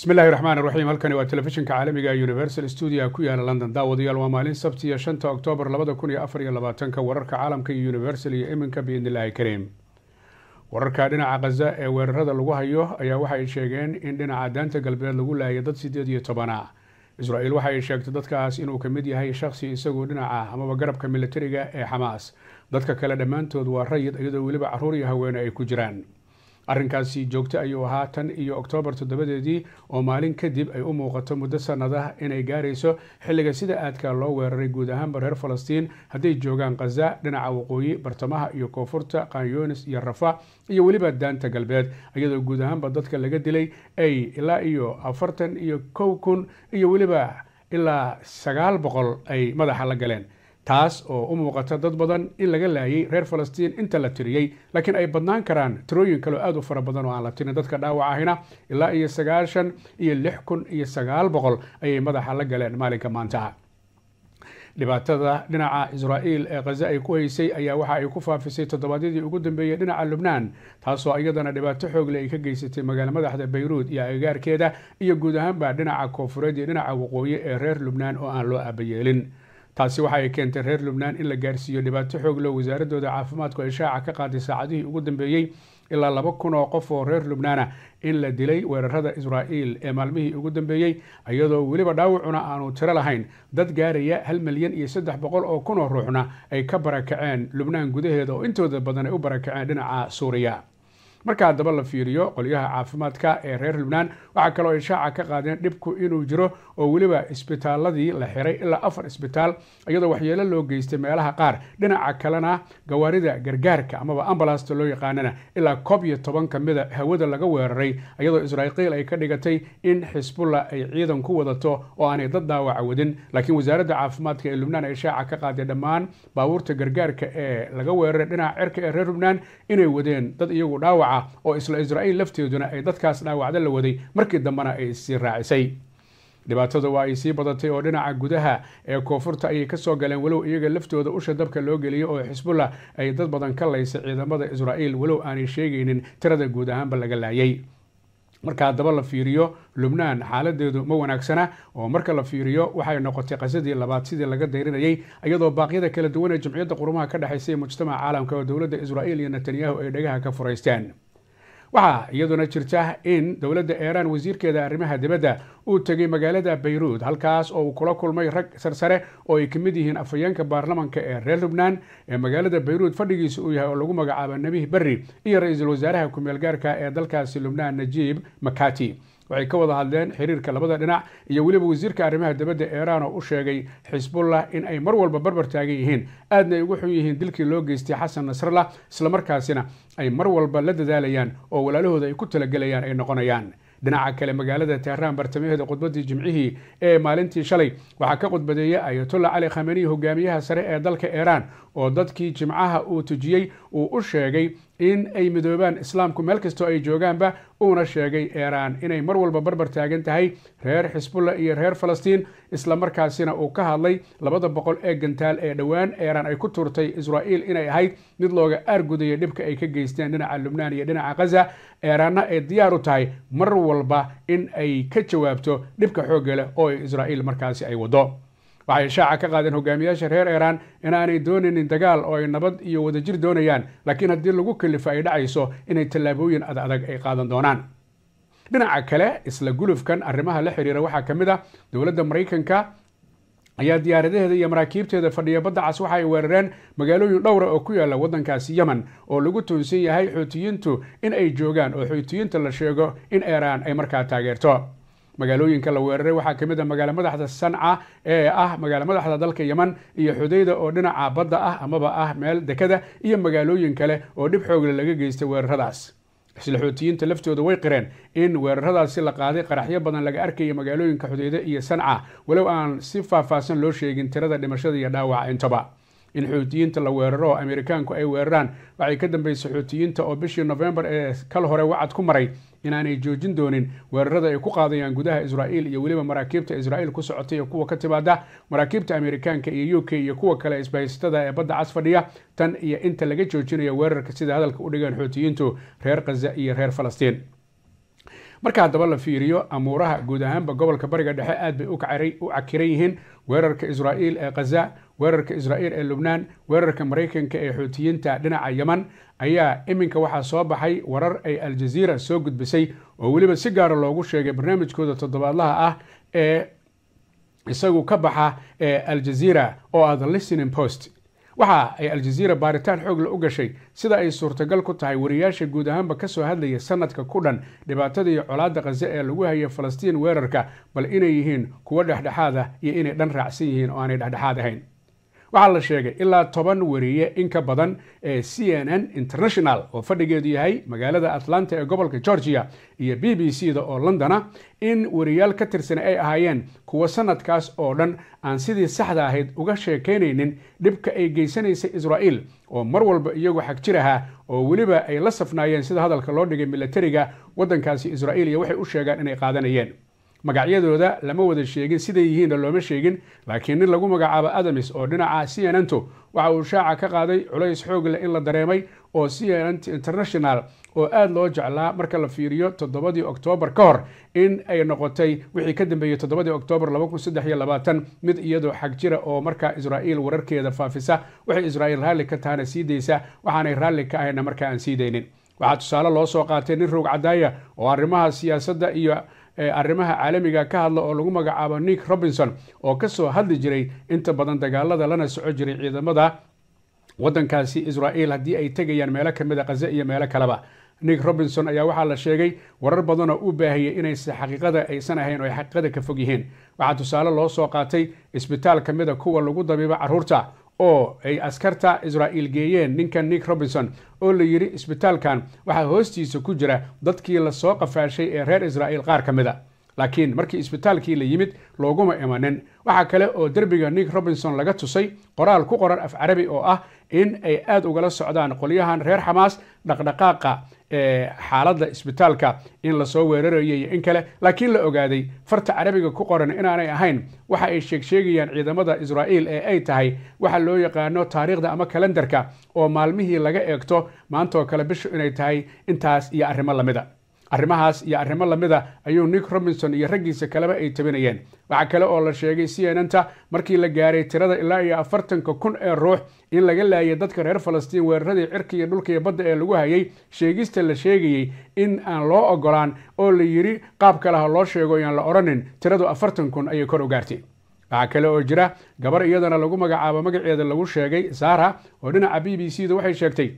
bismillahi raxmaan raxiim halkani waa telefishinka caalamiga universal stuudia ku yaala london daawadayaal waa maalin sabtiya shanta oktoobar labada kun iyo afar iyo labaatanka wararka caalamka iyo universal iyo iminka biidnillaahi kariim wararka dhinaca khaza ee weerarada lagu hayo ayaa waxay sheegeen in dhinaca daanta galbeed lagu laayay dad sideed iyo toban ah israa-el sheegtay dadkaas inuu kamid yahay shakhsi isagoo dhinaca amaba garabka milatariga ee xamaas dadka kale dhammaantood waa rayid iyadoo weliba caruur iyo haweene ay ku jiraan arrinkaasi joogto ayuu ahaa tan iyo oktoobar toddobadeedii oo maalin kadib ay u muuqato muddo sanadaha inay gaarayso xilliga sida aadka loo weeraray guud ahaanba reer falastiin hadday joogaan khaza dhinaca waqooyi bartamaha iyo koonfurta kanyunis iyo rafa iyo weliba daanta galbeed iyadoo guud ahaanba dadka laga dilay ay ilaa iyo afartan iyo kow kun iyo weliba ilaa sagaal boqol ay madaxa la galeen taas oo u muuqata dad badan in laga laayay reer falastiin inta la tiriyey laakiin ay badnaan karaan tirooyin kaleo aad u fara badan oo aan la tirin dadka dhaawac ahina ilaa iyo sagaashan iyo lix kun iyo sagaal boqol ayay madaxa la galeen maalinka maanta dhibaatada dhinaca israa'iil ee khaza ay ku haysay ayaa waxa ay ku faafisay toddobaadyadii ugu dambeeyey dhinaca lubnaan taasoo iyadana dhibaato xoogle ay ka geysatay magaala madaxda bayruud iyo agagaarkeeda iyo guud ahaanba dhinaca koonfureed iyo dhinaca waqooyi ee reer lubnaan oo aan loo aabayeelin taasi waxa ay keentay reer lubnaan in la gaarsiiyo dhibaato xooglo wasaaradooda caafimaadku ay shaaca ka qaaday saacadihii ugu dambeeyey ilaa laba kun oo qof oo reer lubnaana in la dilay weerarada israa'iil ee maalmihii ugu dambeeyey iyadoo weliba dhaawacuna aanu tiro lahayn dad gaaraya hal milyan iyo saddex boqol oo kun oo ruuxna ay ka barakaceen lubnaan gudaheeda oo intooda badan ay u barakaceen dhinaca suuriya markaa daba la fiiriyo qolyaha caafimaadka ee reer lubnaan waxaa kaloo ay shaaca ka qaadeen dhibku inuu jiro oo weliba isbitaaladii la xiray ilaa afar isbitaal iyadoo waxyeelo loo geystay meelaha qaar dhinaca kalena gawaarida gargaarka amaba ambalasta loo yaqaanana ilaa koob iyo toban ka mida hawada laga weeraray iyadoo israaqiil ay ka dhigatay in xisbullah ay ciidan ku wadato oo aanay dad dhaawaca wadin laakiin wasaaradda caafimaadka ee lubnaan ay shaaca ka qaadee dhammaan baabuurta gargaarka ee laga weeraray dhinaca cirka ee reer lubnaan inay wadeen dad iyagu dhaawaca garaaca oo isla israa'iil lafteeduna ay dadkaas dhaawacda la waday markii dambena ay issii raacisay dhibaatada waa ay sii badatay oo dhinaca gudaha ee koonfurta ayay ka soo galeen walow iyaga laftooda usha dabka loo geliyay oo xisbullah ay dad badan ka laysay ciidamada israa'iil walow aanay sheegaynin tirada guud ahaanba laga laayay marka haddaba la fiiriyo lubnaan xaaladeedu ma wanaagsana oo marka la fiiriyo waxay noqotay qasadii labaad sidii laga dayrinayay iyadoo baaqyada kala duwan ee jamciyadda qurumaha ka dhexaysa ee mujtamaca caalamka oo dowladda israa'iil iyo netanyahu ay dhagaha ka furaystaan waxaa iyaduna jirta in dowladda eiraan wasiirkeeda arrimaha dibadda uu tegay magaalada bayruud halkaas oo uu kula kulmay rag sarsare oo ay ka mid yihiin afhayeenka baarlamanka ee reer lubnaan ee magaalada bayruud fadhigiisa uu yahay oo lagu magacaabo nebih berri iyo ra-iisul wasaaraha ku meelgaarka ee dalkaasi lubnaan najiib makati waxay ka wada hadleen xiriirka labada dhinac iyo weliba wasiirka arrimaha dibadda iiraan oo u sheegay xisbullah in ay mar walba barbar taagan yihiin aadna ay ugu xun yihiin dilkii loo geystay xasan nasrallah islamarkaasina ay mar walba la dadaalayaan oo walaalahooda ay ku talagelayaan ay noqonayaan dhinaca kale magaalada tehraan bartamaheeda khudbadii jimcihii ee maalintii shalay waxaa ka khudbadeeyay ayatollah cali khameniy hogaamiyaha sare ee dalka iiraan oo dadkii jimcaha uu tujiyey uu u sheegay in ay midoobaan islaamku meel kastoo ay joogaanba uuna sheegay eraan inay mar walba barbar taagan tahay reer xisbulla iyo reer falastiin isla markaasina uu ka hadlay labada boqol ee gantaal ee dhowaan eraan ay ku tuurtay israa'iil inay ahayd mid looga aargudaya dhibka ay ka geysteen dhinaca lubnaan iyo dhinaca khaza eraanna ay diyaar u tahay mar walba in ay ka jawaabto dhibka xoog leh oo israa'iil markaasi ay waddo waxay shaaca ka qaadeen hogaamiyaasha reer iiraan in aanay doonaynin dagaal oo ay nabad iyo wadajir doonayaan laakiin haddii lagu kalifo ay dhacayso inay tallaabooyin adadag ay qaadan doonaan dhinaca kale isla gulufkan arrimaha la xiriira waxaa ka mid a ah dowladda maraykanka ayaa diyaaradaheeda iyo maraakiibteeda fadhiya badda cas waxa ay weerareen magaalooyin dhowra ah oo ku yaalla waddankaasi yemen oo lagu toonsan yahay xuutiyiintu in ay joogaan oo xuutiyiinta la sheego in iiraan ay markaa taageerto magaalooyinka la weeraray waxaa ka mid a ah magaalo madaxda sanca ee ah magaalo madaxda dalka yeman iyo xudayda oo dhinaca badda ah amaba ah meel dekada iyo magaalooyin kale oo dhib xoogle laga geystay weeraradaas isla xootiyiinta laftooda way qireen in weeraradaasi la qaaday qaraxyo badan laga arkaya magaalooyinka xudayde iyo sanca walow aan si faahfaahsan loo sheegin tirada dhimashada iyo dhaawaca intaba in xuutiyiinta la weeraro oo amerikaanku ay weeraraan waxay ka dambeysay xuutiyiinta oo bishii novembar ee kal hore wacad ku maray inaanay joojin doonin weerarada ay ku qaadayaan gudaha israa'iil iyo weliba maraakiibta israa'iil ku socotay iyo kuwa ka timaada maraakiibta amerikaanka iyo u k iyo kuwa kale isbahaysatada ee badda cas fadhiya tan iyo inta laga joojinayo weerarka sida hadalka u dhigeen xuutiyiintu reer khaza iyo reer falastiin marka haddaba la fiiriyo amuuraha guud ahaanba gobolka bariga dhexe aad bay u cakiran yihiin weerarka israa'iil ee khaza weerarka israa'iil ee lubnaan weerarka maraykanka ee xuutiyiinta dhinaca yeman ayaa iminka waxaa soo baxay warar ay aljaziira soo gudbisay oo weliba si gaara ah loogu sheegay barnaamijkooda toddobaadlaha ah ee isagu ka baxa ee aljaziira oo ah the listening post waxa ay aljaziira baaritaan xoog u gashay sida ay suurtagal ku tahay wariyaasha guud ahaanba kasoo hadlaya sanadka ku dhan dhibaatada iyo colaadda khaze ee lagu haya falastiin weerarka bal inay yihiin kuwo dhexdhexaad ah iyo inay dhan raacsan yihiin oo aanay dhexdhexaad ahayn waxaa la sheegay ilaa toban wariye in ka badan ee c n n international oo fadhigeedu yahay magaalada atlanta ee gobolka georgia iyo b b c da oo londona ah, in wariyaal ka tirsana ay ahaayeen kuwo sanadkaas oo dhan aan sidii saxda ahayd uga sheekaynaynin dhibka ay geysanaysay israa'iil oo mar walba iyagu xag jir ahaa oo weliba ay la safnaayeen sida hadalka loo dhigay milatariga waddankaasi israa'iil iyo waxay u sheegaan inay qaadanayeen magacyadooda lama wada sheegin siday yihiinna looma sheegin laakiin nin lagu magacaabo adamis oo dhinaca c n n waxa uu shaaca ka qaaday culays xoog leh in la dareemay oo c n t international oo aada loo jeclaa marka la fiiriyo toddobadii oktoobar ka hor in ay noqotay wixii ka dambeeyey toddobadii oktoobar laba kun saddex iyo labaatan mid iyadoo xag jira oo markaa israa'iil wararkeeda faafisa waxay israa'iil raalli ka tahana sii daysa waxaanay raalli ka ahayna markaa aan sii daynin waxaa tusaale loo soo qaatay nin roog cadaaya oo arrimaha siyaasadda iyo arrimaha caalamiga ka hadla oo lagu magacaabo nick robinson oo kasoo hadli jiray inta badan dagaalada lana soco jiray ciidamada wadankaasi israel haddii ay tegayaan meelo ka kamida ah khaza iyo meelo kaleba nick robinson ayaa waxaa la sheegay warar badanoo u baahayay inayse xaqiiqada aysan ahayn oo ay xaqiiqada ka fog yihiin waxaa tusaale loo soo qaatay isbitaal ka mida kuwa lagu dabiiba caruurta oo ay askarta israa'iil geeyeen ninka nick robinson oo la yidhi isbitaalkan waxaa hoostiisa ku jira dadkii lasoo qafaashay ee reer israa'iil qaar ka mid a laakiin markii isbitaalkii la yimid looguma imanin waxaa kale oo derbiga nick robinson laga tusay qoraal ku qoran af carabi oo ah in ay aad ugala socdaan qolyahan reer xamaas dhaqdhaqaaqa xaaladda isbitaalka in lasoo weerarayo iyo in kale laakiin la ogaaday farta carabiga ku qoran inaanay ahayn waxa ay sheegsheegayaan ciidamada israa'iil ee ay tahay waxa loo yaqaano taariikhda ama kalendarka oo maalmihii laga eegto maantoo kale bishu inay tahay intaas iyo arrimo lamida arrimahaas iyo arrimo lamida ayuu nick robinson iyo raggiisa kaleba ay tabinayeen waxaa kale oo la sheegay c n nta markii la gaaray tirada ilaa iyo afartanka kun ee ruux in laga laayay dadka reer falastiin weeraradii cirka iyo dhulka iyo badda ee lagu hayay sheegista la sheegayey in aan loo ogolaan oo la yidhi qaab kaleha loo sheego iyoaan la odhanin tiradu afartan kun ayay kor u gaartay waxaa kale oo jira gabar iyadana lagu magacaabo magaceeda lagu sheegay zara oo dhinaca b b c da waxay sheegtay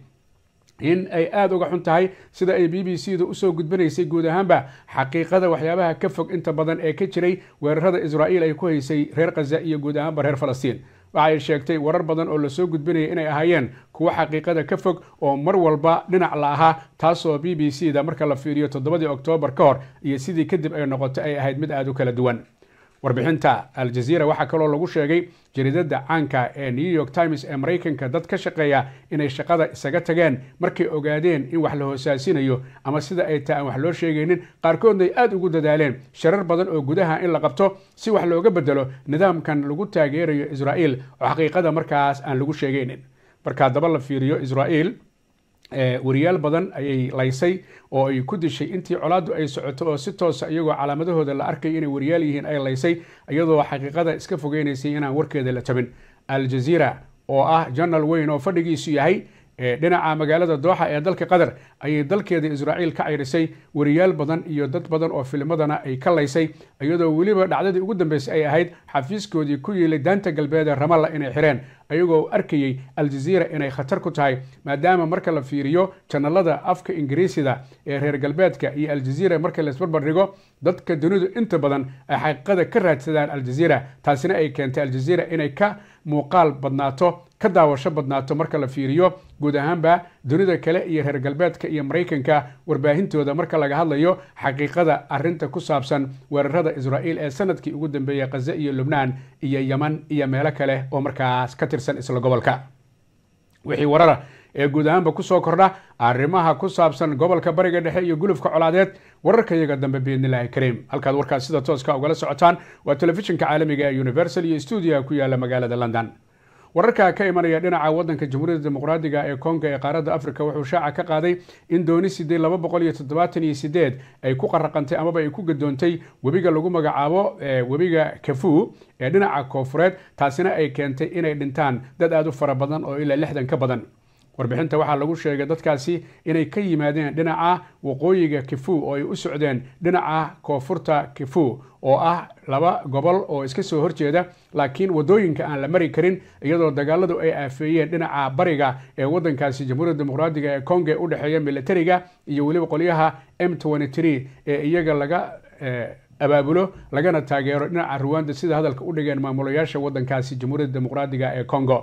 in ay aada uga xun tahay sida ay b b c da usoo gudbinaysay guud ahaanba xaqiiqada waxyaabaha ka fog inta badan ee ka jiray weerarada israa'iil ay ku haysay reer khaza iyo guud ahaanba reer falastiin waxa ay sheegtay warar badan oo lasoo gudbinayay inay ahaayeen kuwo xaqiiqada ka fog oo mar walba dhinac la ahaa taasoo b b c da marka la fiiriyo toddobadii oktoobar ka hor iyo sidii kadib ay noqoto ay ahayd mid aada u kala duwan warbixinta aljaziira waxaa kaloo lagu sheegay jaridada caanka ee new york times ee maraykanka dad ka shaqeeya inay shaqada isaga tageen markay ogaadeen in wax la hoosaasinayo ama sida ay taa aan wax loo sheegaynin qaarkoodna ay aada ugu dadaaleen sharar badan oo gudaha in la qabto si wax looga bedelo nidaamkan lagu taageerayo israa'iil oo xaqiiqada markaas aan lagu sheegaynin markaa daba la fiiriyo israa'iil wariyaal badan ayay laysay oo ay ku dishay intii colaaddu ay socoto oo si toosa ah iyagoo calaamadahooda la arkay inay wariyaal yihiin ay laysay iyadoo xaqiiqada iska fogeynaysay inaan warkeeda la tabin aljaziira oo ah jannal weyn oo fadhigiisu yahay dhinaca magaalada dooxa ee dalka qatar ayay dalkeeda israaciil ka cayrisay wariyaal badan iyo dad badan oo filmadana ay ka laysay iyadoo weliba dhacdadii ugu dambeysay ay ahayd xafiiskoodii ku yiilay daanta galbeed galbeeda ramalla inay xireen ayagoo arkayey aljaziira inay khatar ku tahay maadaama marka la fiiriyo jannalada afka ingiriisida ee reer galbeedka iyo aljaziira marka laisbarbar dhigo dadka dunidu inta badan ay xaqiiqada ka raadsadaan aljaziira taasina ay keentay aljaziira inay ka muuqaal badnaato ka daawasho badnaato marka la fiiriyo guud ahaanba dunida kale iyo reer galbeedka iyo maraykanka warbaahintooda marka laga hadlayo xaqiiqada arinta ku saabsan weerarada israa'iil ee sanadkii ugu dambeeyey khaze iyo lubnaan iyo yeman iyo meelo kale oo markaas ka tirsan isla gobolka wixii warara ee guud ahaanba kusoo kordha arrimaha ku saabsan gobolka bariga dhexe iyo gulufka colaadeed wararka iyaga dambe biidnilaahi kariim halkaad warkaas sida tooska ugala socotaan waa telefishinka caalamiga ee universal iyo stuudiyaha ku yaalla magaalada london wararka ka imanaya dhinaca wadanka jamhuuriyadda dimuqraadiga ee konga ee qaaradda africa wuxuu shaaca ka qaaday in dooni sideed laba boqol iyo toddobaatan iyo sideed ay ku qaraqantay amaba ay ku gadoontay webiga lagu magacaabo webiga kafu ee dhinaca koofureed taasina ay keentay inay dhintaan dad aada u fara badan oo ilaa lixdan ka badan warbixinta waxaa lagu sheegay dadkaasi inay ka yimaadeen dhinaca waqooyiga kifu oo ay u socdeen dhinaca koonfurta kifu oo ah laba gobol oo iska soo horjeeda laakiin waddooyinka aan la mari karin iyadoo dagaaladu ay aafeeyeen dhinaca bariga ee waddankaasi jamhuuriyadda dimuqraadiga ee konge u dhexeeya militariga iyo weliba qolyaha m ee iyaga laga eh, abaabulo lagana taageero dhinaca ruwanda sida hadalka u dhigeen maamulayaasha waddankaasi jamhuuriyadda dimuqraadiga ee kongo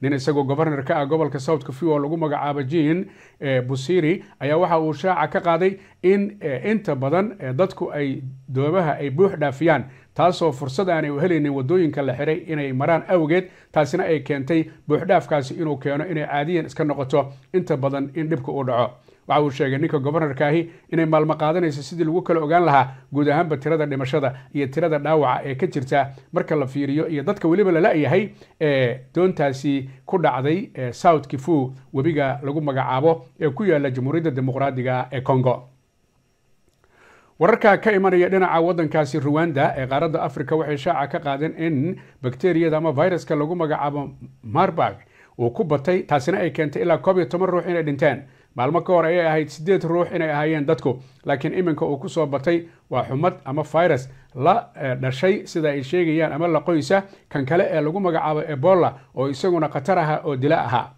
nin isagoo governar ka ah gobolka south cafew oo lagu magacaabo jean eh, busiri ayaa waxa uu shaaca ka qaaday in eh, inta badan eh, dadku ay doomaha ay buux dhaafiyaan taasoo fursad aanay u helaynin wadooyinka la xiray inay maraan awgeed taasina ay keentay buuxdhaafkaasi inuu keeno inay caadiyan iska noqoto inta badan in dhibka uu dhaco waxa uu sheegay ninka gobanarkaahi inay maalmo qaadanayso sidii lagu kala ogaan lahaa guud ahaanba tirada dhimashada iyo tirada dhaawaca ee ka jirta marka la fiiriyo iyo dadka weliba la yahay ee doontaasi ku dhacday ee south kifu webiga lagu magacaabo ee ku yaalla jamhuuriyadda dimuqraadiga ee congo wararka ka imanaya dhinaca waddankaasi ruwanda ee qaaradda africa waxay shaaca ka qaadeen in bakteriyada ama viruska lagu magacaabo marburg uu ku batay taasina ay keentay ilaa koob iyo toban ruux inay dhinteen maalmo ka hor ayay ahayd siddeed ruux inay ahaayeen dadku laakiin iminka uu ku soo batay waa xumad ama virus la eh, dhashay sida ay sheegayaan ama la qoysa kan kale ee lagu magacaabo ebola oo isaguna khatar aha oo dila ahaa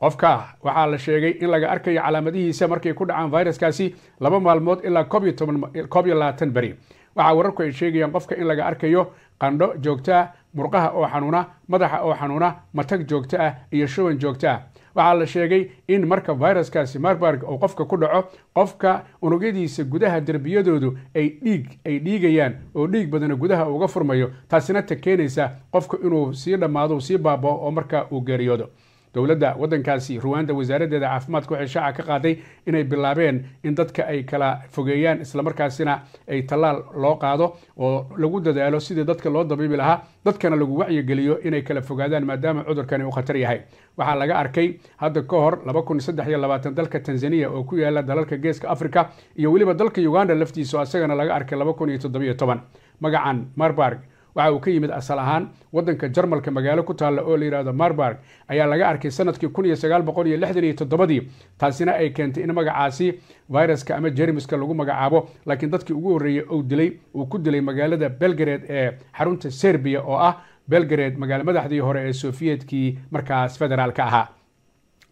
qofka waxaa la sheegay in laga arkayo calaamadihiisa markay ku dhacaan viruskaasi laba maalmood ilaa koob iyo labaatan beri waxaa wararku ay sheegayaan qofka in laga arkayo qandho joogto ah murqaha oo xanuuna madaxa oo xanuuna matag joogto ah iyo shuban joogto ah waxaa la sheegay in marka viruskaasi marburg uu qofka ku dhaco qofka unugyadiisa gudaha derbiyadoodu ay dhiig ay dhiigayaan oo dhiig badana gudaha uga furmayo taasina ta keenaysa qofka inuu sii dhammaado sii baaboo oo marka uu geeriyoodo dowladda wadankaasi ruwanda wasaaradeeda caafimaadka waxay shaaca ah ka qaaday inay bilaabeen in dadka ay kala fogeeyaan islamarkaasina ay tallaal loo qaado oo lagu dadaalo sidii dadka loo dabiibi lahaa dadkana lagu wacyigeliyo inay kala fogaadaan maadaama cudurkani uu khatar yahay waxaa laga arkay hadda ka hor kun dalka tanzania oo ku yaala dalalka geeska africa iyo weliba dalka uganda laftiisa oo isagana laga arkay magacan marburg waxa uu ka yimid asal ahaan waddanka jarmalka magaalo ku taalla oo la yihahdo marburg ayaa laga arkay sanadkii kun iyo sagaal boqol iyo lixdan taasina ay keentay in magacaasi viruska ama jermiska lagu magacaabo laakiin dadkii ugu horreeyey ou dilay uu ku dilay magaalada belgrade ee xarunta serbiya oo ah belgrade magaalo madaxdii hore ee sofiyetkii markaas federaalka ahaa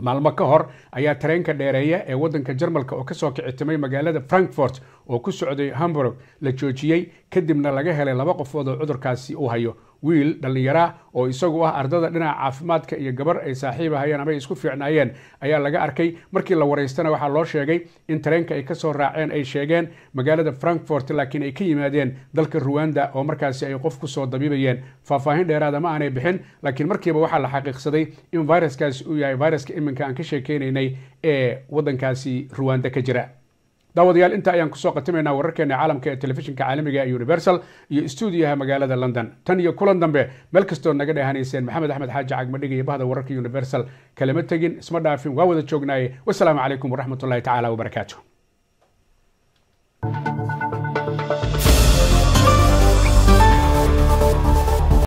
maalmo ka hor ayaa tareenka dheereeya ee waddanka jarmalka oo kasoo kicitimay magaalada frankfort oo ku socday hamburg la joojiyey kadibna laga helay laba qofood oo cudurkaasi u hayo wiil dhallinyara oo isagu ah ardada dhinaca caafimaadka iyo gabar ay saaxiib ahayeen ay isku fiicnaayeen ayaa laga arkay markii la waraystana waxaa loo sheegay in tareenka ay kasoo raaceen ay sheegeen magaalada frankfort laakiin ay ka yimaadeen dalka ruwanda oo markaasi ay qof kusoo dabiibayeen faahfaahin dheeraada ma aanay bixin laakiin markiiba waxaa la xaqiiqsaday in viruskaasi uu yahay viruska iminka aan ka sheekeynaynay ee waddankaasi ruwanda ka jira daawadayaal inta ayaan kusoo qatimaynaa wararkeena caalamka ee telefishinka caalamiga ee universal iyo stuudiyaha magaalada london tan iyo kulan dambe meel kastoo naga dhehanayseen maxamed axmed xaaji cagmadhiga iyo bahda wararka universal kalama tegin isma dhaafin waa wada joognaaye wasalaamu calaykum waraxmatullahi tacaala wabarakaatu